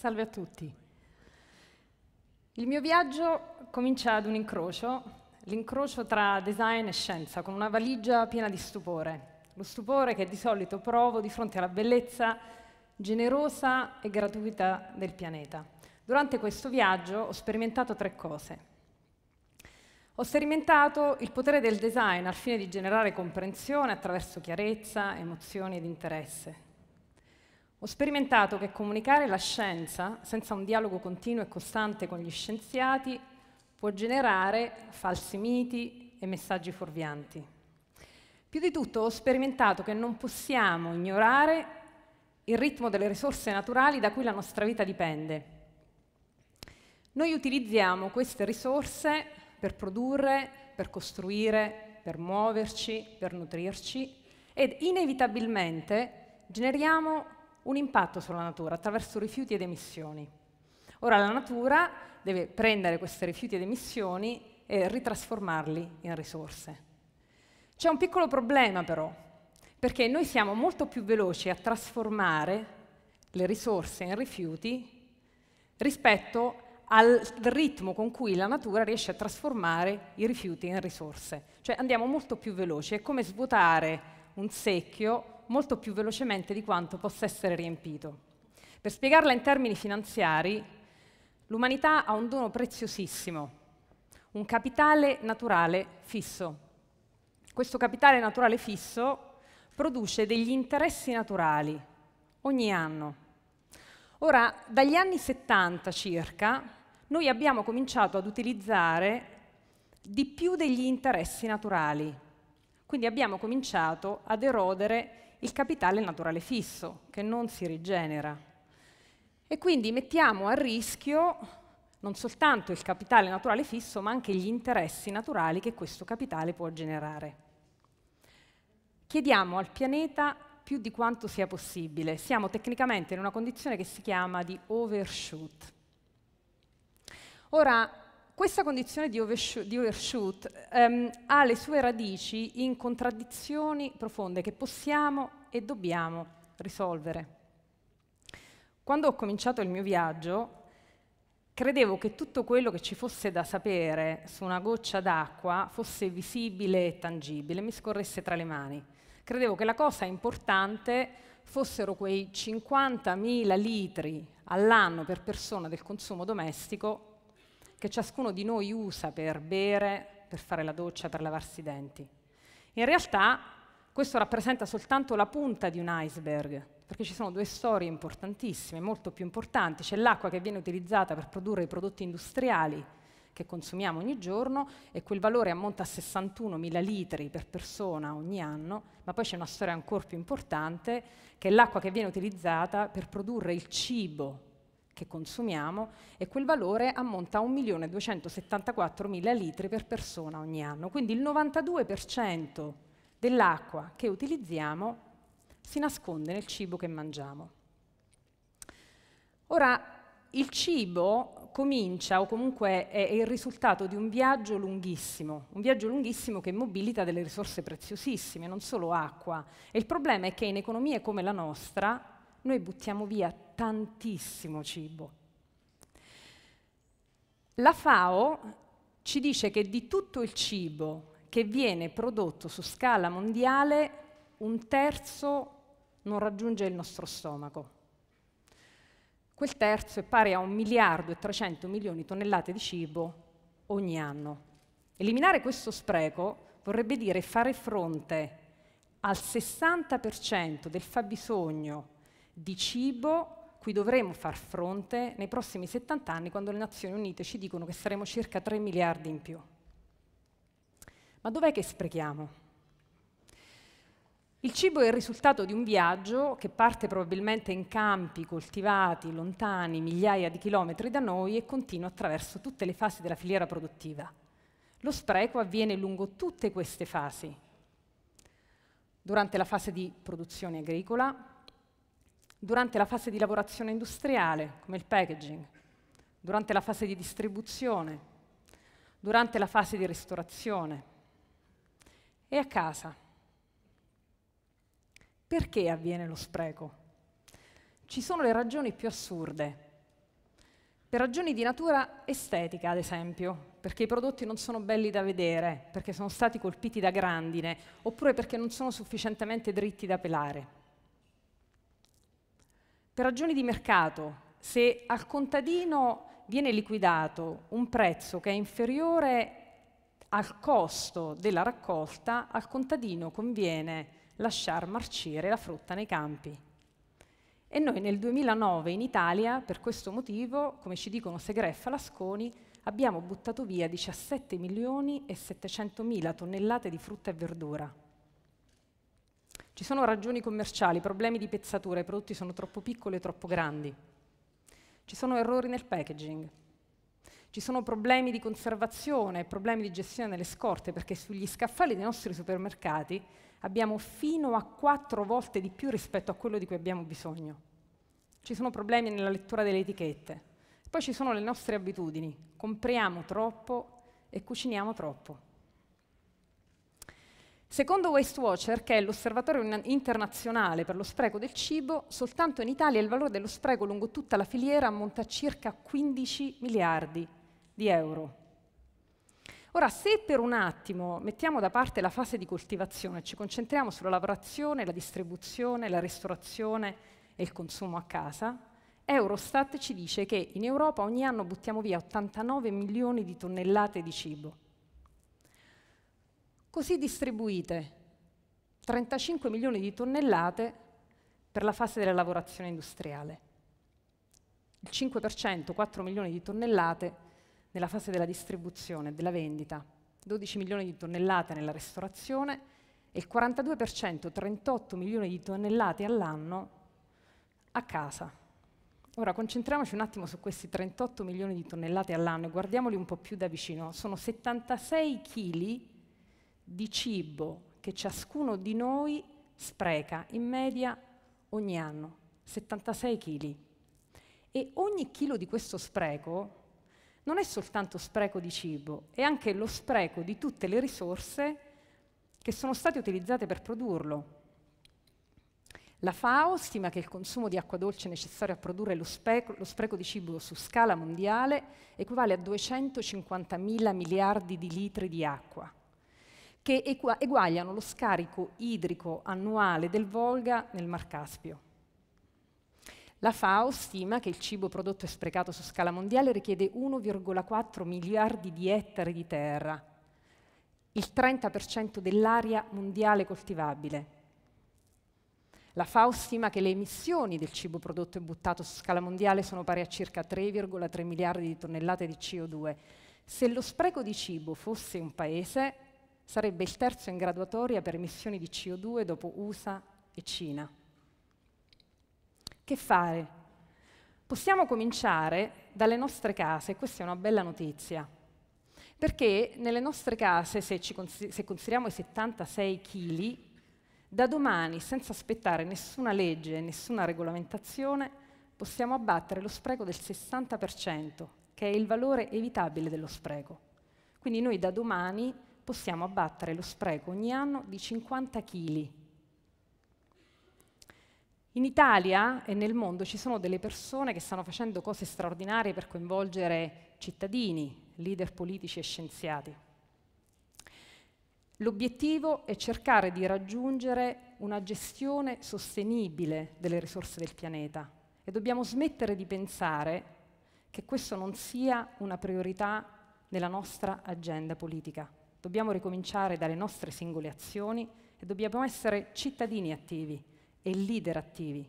Salve a tutti. Il mio viaggio comincia ad un incrocio, l'incrocio tra design e scienza, con una valigia piena di stupore. Lo stupore che di solito provo di fronte alla bellezza generosa e gratuita del pianeta. Durante questo viaggio ho sperimentato tre cose. Ho sperimentato il potere del design al fine di generare comprensione attraverso chiarezza, emozioni ed interesse. Ho sperimentato che comunicare la scienza senza un dialogo continuo e costante con gli scienziati può generare falsi miti e messaggi fuorvianti. Più di tutto ho sperimentato che non possiamo ignorare il ritmo delle risorse naturali da cui la nostra vita dipende. Noi utilizziamo queste risorse per produrre, per costruire, per muoverci, per nutrirci ed inevitabilmente generiamo un impatto sulla natura attraverso rifiuti ed emissioni. Ora la natura deve prendere questi rifiuti ed emissioni e ritrasformarli in risorse. C'è un piccolo problema però, perché noi siamo molto più veloci a trasformare le risorse in rifiuti rispetto al ritmo con cui la natura riesce a trasformare i rifiuti in risorse. Cioè andiamo molto più veloci, è come svuotare un secchio molto più velocemente di quanto possa essere riempito. Per spiegarla in termini finanziari, l'umanità ha un dono preziosissimo, un capitale naturale fisso. Questo capitale naturale fisso produce degli interessi naturali ogni anno. Ora, dagli anni 70 circa, noi abbiamo cominciato ad utilizzare di più degli interessi naturali, quindi abbiamo cominciato ad erodere il capitale naturale fisso, che non si rigenera. E quindi mettiamo a rischio non soltanto il capitale naturale fisso, ma anche gli interessi naturali che questo capitale può generare. Chiediamo al pianeta più di quanto sia possibile. Siamo tecnicamente in una condizione che si chiama di overshoot. Ora, questa condizione di, overshoot, di overshoot ehm, ha le sue radici in contraddizioni profonde che possiamo e dobbiamo risolvere. Quando ho cominciato il mio viaggio, credevo che tutto quello che ci fosse da sapere su una goccia d'acqua fosse visibile e tangibile, mi scorresse tra le mani. Credevo che la cosa importante fossero quei 50.000 litri all'anno per persona del consumo domestico che ciascuno di noi usa per bere, per fare la doccia, per lavarsi i denti. In realtà questo rappresenta soltanto la punta di un iceberg, perché ci sono due storie importantissime, molto più importanti. C'è l'acqua che viene utilizzata per produrre i prodotti industriali che consumiamo ogni giorno e quel valore ammonta a 61 mila litri per persona ogni anno, ma poi c'è una storia ancora più importante che è l'acqua che viene utilizzata per produrre il cibo che consumiamo e quel valore ammonta a 1.274.000 litri per persona ogni anno. Quindi il 92% dell'acqua che utilizziamo si nasconde nel cibo che mangiamo. Ora, il cibo comincia o comunque è il risultato di un viaggio lunghissimo, un viaggio lunghissimo che mobilita delle risorse preziosissime, non solo acqua. E il problema è che in economie come la nostra noi buttiamo via tantissimo cibo. La FAO ci dice che di tutto il cibo che viene prodotto su scala mondiale, un terzo non raggiunge il nostro stomaco. Quel terzo è pari a 1 miliardo e 300 milioni di tonnellate di cibo ogni anno. Eliminare questo spreco vorrebbe dire fare fronte al 60% del fabbisogno di cibo cui dovremo far fronte nei prossimi 70 anni quando le Nazioni Unite ci dicono che saremo circa 3 miliardi in più. Ma dov'è che sprechiamo? Il cibo è il risultato di un viaggio che parte probabilmente in campi coltivati, lontani, migliaia di chilometri da noi e continua attraverso tutte le fasi della filiera produttiva. Lo spreco avviene lungo tutte queste fasi. Durante la fase di produzione agricola, durante la fase di lavorazione industriale, come il packaging, durante la fase di distribuzione, durante la fase di ristorazione e a casa. Perché avviene lo spreco? Ci sono le ragioni più assurde, per ragioni di natura estetica, ad esempio, perché i prodotti non sono belli da vedere, perché sono stati colpiti da grandine, oppure perché non sono sufficientemente dritti da pelare per ragioni di mercato, se al contadino viene liquidato un prezzo che è inferiore al costo della raccolta, al contadino conviene lasciar marcire la frutta nei campi. E noi nel 2009 in Italia, per questo motivo, come ci dicono Segre e Falasconi, abbiamo buttato via 17 milioni e 700 mila tonnellate di frutta e verdura. Ci sono ragioni commerciali, problemi di pezzatura, i prodotti sono troppo piccoli e troppo grandi. Ci sono errori nel packaging. Ci sono problemi di conservazione, problemi di gestione delle scorte, perché sugli scaffali dei nostri supermercati abbiamo fino a quattro volte di più rispetto a quello di cui abbiamo bisogno. Ci sono problemi nella lettura delle etichette. Poi ci sono le nostre abitudini. Compriamo troppo e cuciniamo troppo. Secondo Wastewatcher, che è l'osservatorio internazionale per lo spreco del cibo, soltanto in Italia il valore dello spreco lungo tutta la filiera ammonta a circa 15 miliardi di euro. Ora, se per un attimo mettiamo da parte la fase di coltivazione, e ci concentriamo sulla lavorazione, la distribuzione, la ristorazione e il consumo a casa, Eurostat ci dice che in Europa ogni anno buttiamo via 89 milioni di tonnellate di cibo così distribuite 35 milioni di tonnellate per la fase della lavorazione industriale, il 5%, 4 milioni di tonnellate nella fase della distribuzione della vendita, 12 milioni di tonnellate nella ristorazione e il 42%, 38 milioni di tonnellate all'anno a casa. Ora concentriamoci un attimo su questi 38 milioni di tonnellate all'anno e guardiamoli un po' più da vicino. Sono 76 kg di cibo che ciascuno di noi spreca in media ogni anno, 76 kg. E ogni chilo di questo spreco non è soltanto spreco di cibo, è anche lo spreco di tutte le risorse che sono state utilizzate per produrlo. La FAO stima che il consumo di acqua dolce necessario a produrre lo spreco, lo spreco di cibo su scala mondiale equivale a 250 mila miliardi di litri di acqua che eguagliano lo scarico idrico annuale del Volga nel Mar Caspio. La FAO stima che il cibo prodotto e sprecato su scala mondiale richiede 1,4 miliardi di ettari di terra, il 30% dell'area mondiale coltivabile. La FAO stima che le emissioni del cibo prodotto e buttato su scala mondiale sono pari a circa 3,3 miliardi di tonnellate di CO2. Se lo spreco di cibo fosse un paese, Sarebbe il terzo in graduatoria per emissioni di CO2 dopo USA e Cina. Che fare? Possiamo cominciare dalle nostre case, e questa è una bella notizia, perché nelle nostre case, se, consi se consideriamo i 76 kg, da domani, senza aspettare nessuna legge e nessuna regolamentazione, possiamo abbattere lo spreco del 60%, che è il valore evitabile dello spreco. Quindi noi da domani possiamo abbattere lo spreco ogni anno di 50 kg. In Italia e nel mondo ci sono delle persone che stanno facendo cose straordinarie per coinvolgere cittadini, leader politici e scienziati. L'obiettivo è cercare di raggiungere una gestione sostenibile delle risorse del pianeta e dobbiamo smettere di pensare che questo non sia una priorità nella nostra agenda politica. Dobbiamo ricominciare dalle nostre singole azioni e dobbiamo essere cittadini attivi e leader attivi.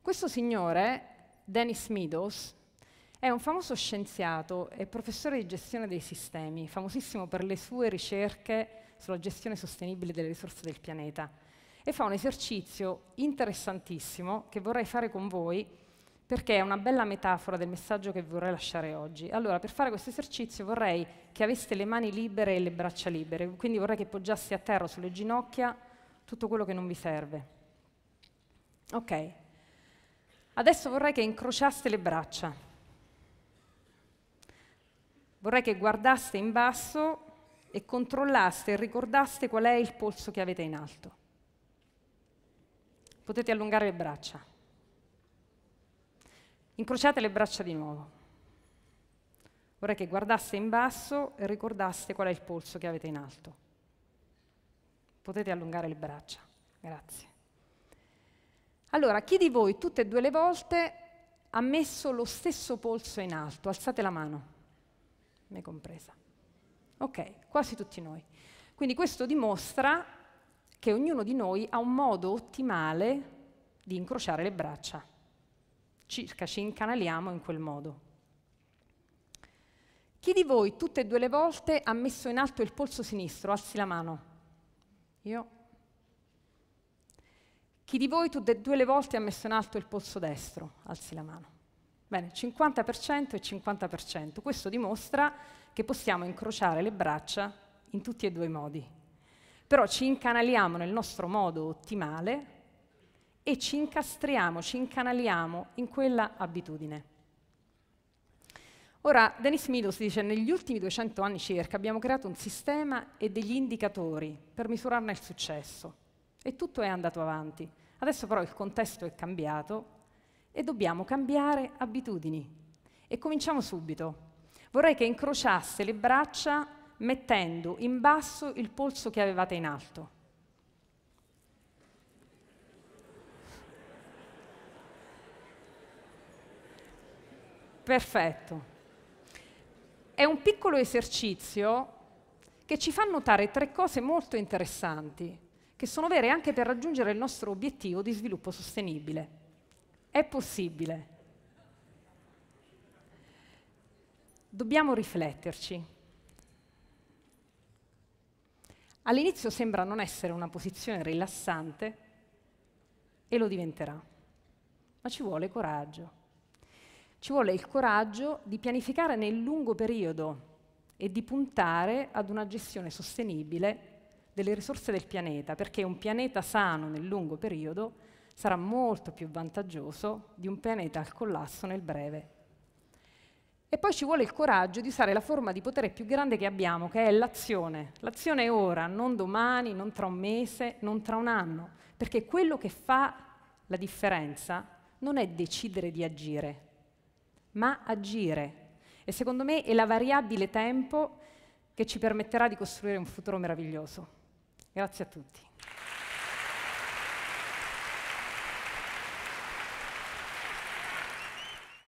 Questo signore, Dennis Meadows, è un famoso scienziato e professore di gestione dei sistemi, famosissimo per le sue ricerche sulla gestione sostenibile delle risorse del pianeta. E fa un esercizio interessantissimo che vorrei fare con voi perché è una bella metafora del messaggio che vorrei lasciare oggi. Allora, per fare questo esercizio vorrei che aveste le mani libere e le braccia libere, quindi vorrei che poggiassi a terra sulle ginocchia tutto quello che non vi serve. Ok. Adesso vorrei che incrociaste le braccia. Vorrei che guardaste in basso e controllaste e ricordaste qual è il polso che avete in alto. Potete allungare le braccia. Incrociate le braccia di nuovo. Vorrei che guardaste in basso e ricordaste qual è il polso che avete in alto. Potete allungare le braccia. Grazie. Allora, chi di voi tutte e due le volte ha messo lo stesso polso in alto? Alzate la mano, me compresa. Ok, quasi tutti noi. Quindi questo dimostra che ognuno di noi ha un modo ottimale di incrociare le braccia circa ci incanaliamo in quel modo. Chi di voi tutte e due le volte ha messo in alto il polso sinistro? Alzi la mano. Io. Chi di voi tutte e due le volte ha messo in alto il polso destro? Alzi la mano. Bene, 50% e 50%. Questo dimostra che possiamo incrociare le braccia in tutti e due i modi. Però ci incanaliamo nel nostro modo ottimale e ci incastriamo, ci incanaliamo in quella abitudine. Ora, Dennis Meadows dice, negli ultimi 200 anni circa abbiamo creato un sistema e degli indicatori per misurarne il successo e tutto è andato avanti. Adesso però il contesto è cambiato e dobbiamo cambiare abitudini. E cominciamo subito. Vorrei che incrociasse le braccia mettendo in basso il polso che avevate in alto. Perfetto. È un piccolo esercizio che ci fa notare tre cose molto interessanti, che sono vere anche per raggiungere il nostro obiettivo di sviluppo sostenibile. È possibile. Dobbiamo rifletterci. All'inizio sembra non essere una posizione rilassante e lo diventerà, ma ci vuole coraggio. Ci vuole il coraggio di pianificare nel lungo periodo e di puntare ad una gestione sostenibile delle risorse del pianeta, perché un pianeta sano nel lungo periodo sarà molto più vantaggioso di un pianeta al collasso nel breve. E poi ci vuole il coraggio di usare la forma di potere più grande che abbiamo, che è l'azione. L'azione è ora, non domani, non tra un mese, non tra un anno, perché quello che fa la differenza non è decidere di agire, ma agire. E secondo me è la variabile tempo che ci permetterà di costruire un futuro meraviglioso. Grazie a tutti.